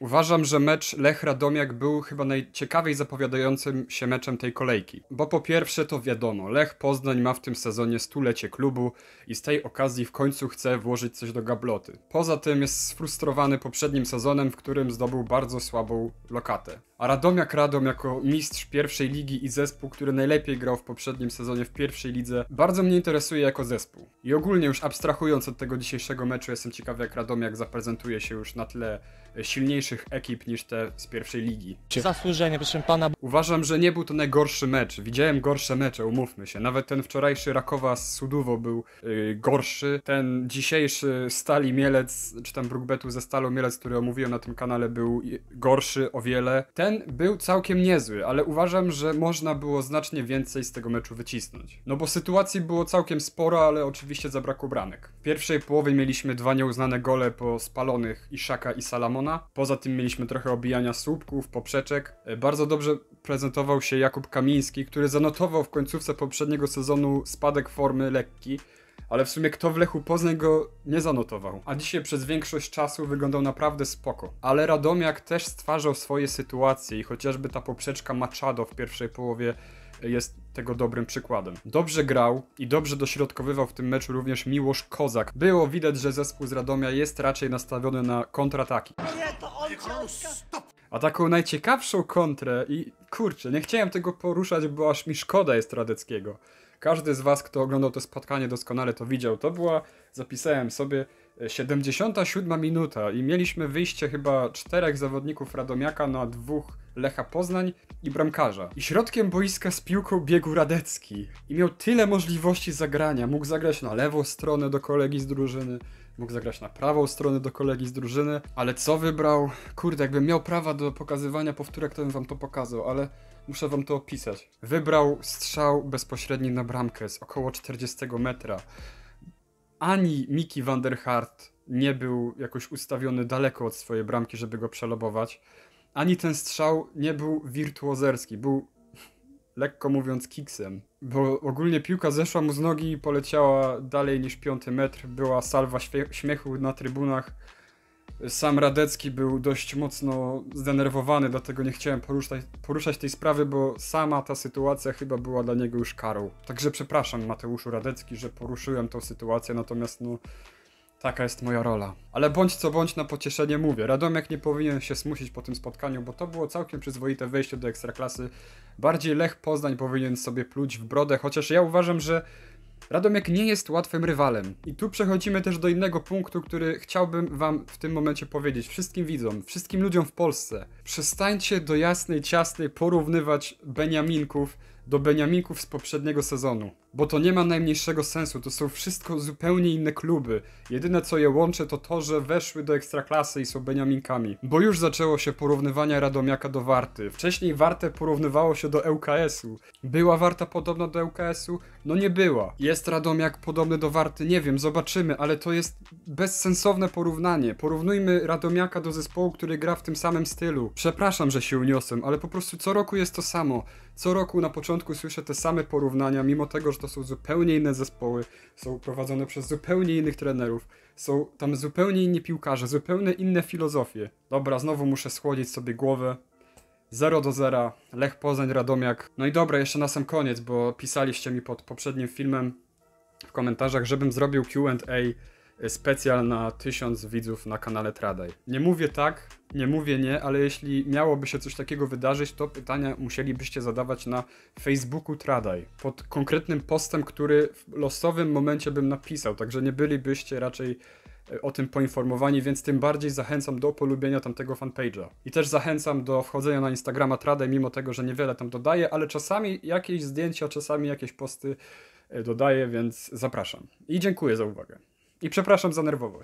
Uważam, że mecz Lech Radomiak był chyba najciekawiej zapowiadającym się meczem tej kolejki. Bo po pierwsze to wiadomo, Lech Poznań ma w tym sezonie stulecie klubu i z tej okazji w końcu chce włożyć coś do gabloty. Poza tym jest sfrustrowany poprzednim sezonem, w którym zdobył bardzo słabą lokatę a Radomiak Radom jako mistrz pierwszej ligi i zespół, który najlepiej grał w poprzednim sezonie w pierwszej lidze, bardzo mnie interesuje jako zespół. I ogólnie już abstrahując od tego dzisiejszego meczu, jestem ciekawy jak Radomiak zaprezentuje się już na tle silniejszych ekip niż te z pierwszej ligi. Zasłużenie, proszę pana. Uważam, że nie był to najgorszy mecz. Widziałem gorsze mecze, umówmy się. Nawet ten wczorajszy Rakowa z Suduwo był yy, gorszy. Ten dzisiejszy Stali Mielec, czy tam Brukbetu ze Stalą Mielec, który omówiłem na tym kanale, był y, gorszy o wiele ten był całkiem niezły, ale uważam, że można było znacznie więcej z tego meczu wycisnąć. No bo sytuacji było całkiem sporo, ale oczywiście zabrakło bramek. W pierwszej połowie mieliśmy dwa nieuznane gole po spalonych Iszaka i Salamona. Poza tym mieliśmy trochę obijania słupków, poprzeczek. E, bardzo dobrze prezentował się Jakub Kamiński, który zanotował w końcówce poprzedniego sezonu spadek formy lekki ale w sumie kto w Lechu Poznań go nie zanotował. A dzisiaj przez większość czasu wyglądał naprawdę spoko. Ale Radomiak też stwarzał swoje sytuacje i chociażby ta poprzeczka Machado w pierwszej połowie jest tego dobrym przykładem. Dobrze grał i dobrze dośrodkowywał w tym meczu również Miłosz Kozak. Było widać, że zespół z Radomia jest raczej nastawiony na kontrataki. Nie, to on a taką najciekawszą kontrę i kurczę, nie chciałem tego poruszać, bo aż mi szkoda jest Radeckiego każdy z Was, kto oglądał to spotkanie doskonale to widział. To była, zapisałem sobie, 77 e, minuta i mieliśmy wyjście chyba czterech zawodników Radomiaka na dwóch Lecha Poznań i bramkarza. I środkiem boiska z piłką biegł Radecki. I miał tyle możliwości zagrania. Mógł zagrać na lewą stronę do kolegi z drużyny, mógł zagrać na prawą stronę do kolegi z drużyny, ale co wybrał? Kurde, jakbym miał prawa do pokazywania powtórek, to bym wam to pokazał, ale muszę wam to opisać. Wybrał strzał bezpośredni na bramkę z około 40 metra. Ani Miki van der Hart nie był jakoś ustawiony daleko od swojej bramki, żeby go przelobować. Ani ten strzał nie był wirtuozerski, był lekko mówiąc kiksem, bo ogólnie piłka zeszła mu z nogi i poleciała dalej niż piąty metr. Była salwa śmiechu na trybunach. Sam Radecki był dość mocno zdenerwowany, dlatego nie chciałem poruszać, poruszać tej sprawy, bo sama ta sytuacja chyba była dla niego już karą. Także przepraszam Mateuszu Radecki, że poruszyłem tą sytuację, natomiast no Taka jest moja rola. Ale bądź co bądź na pocieszenie mówię. Radomiak nie powinien się smucić po tym spotkaniu, bo to było całkiem przyzwoite wejście do ekstraklasy. Bardziej Lech Poznań powinien sobie pluć w brodę, chociaż ja uważam, że Radomiak nie jest łatwym rywalem. I tu przechodzimy też do innego punktu, który chciałbym wam w tym momencie powiedzieć. Wszystkim widzom, wszystkim ludziom w Polsce przestańcie do jasnej ciasnej porównywać Beniaminków do Beniaminków z poprzedniego sezonu, bo to nie ma najmniejszego sensu, to są wszystko zupełnie inne kluby. Jedyne co je łączy to to, że weszły do ekstraklasy i są Beniaminkami, bo już zaczęło się porównywanie Radomiaka do Warty. Wcześniej Warte porównywało się do ŁKS-u. Była Warta podobna do ŁKS-u? No nie była. Jest Radomiak podobny do Warty? Nie wiem, zobaczymy, ale to jest bezsensowne porównanie. Porównujmy Radomiaka do zespołu, który gra w tym samym stylu. Przepraszam, że się uniosłem, ale po prostu co roku jest to samo. Co roku na początku słyszę te same porównania, mimo tego, że to są zupełnie inne zespoły, są prowadzone przez zupełnie innych trenerów, są tam zupełnie inni piłkarze, zupełnie inne filozofie. Dobra, znowu muszę schłodzić sobie głowę. 0 do 0, Lech Poznań, Radomiak. No i dobra, jeszcze na sam koniec, bo pisaliście mi pod poprzednim filmem w komentarzach, żebym zrobił QA specjal na 1000 widzów na kanale Tradaj. Nie mówię tak, nie mówię nie, ale jeśli miałoby się coś takiego wydarzyć, to pytania musielibyście zadawać na Facebooku Tradaj pod konkretnym postem, który w losowym momencie bym napisał, także nie bylibyście raczej e, o tym poinformowani, więc tym bardziej zachęcam do polubienia tamtego fanpage'a. I też zachęcam do wchodzenia na Instagrama Tradaj, mimo tego, że niewiele tam dodaję, ale czasami jakieś zdjęcia, czasami jakieś posty e, dodaję, więc zapraszam. I dziękuję za uwagę. I przepraszam za nerwowość.